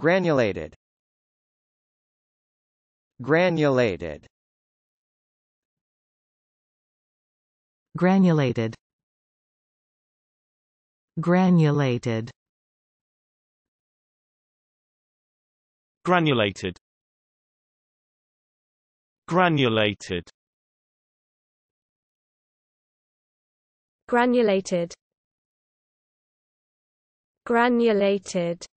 Granulated Granulated Granulated Granulated Granulated Granulated Granulated Granulated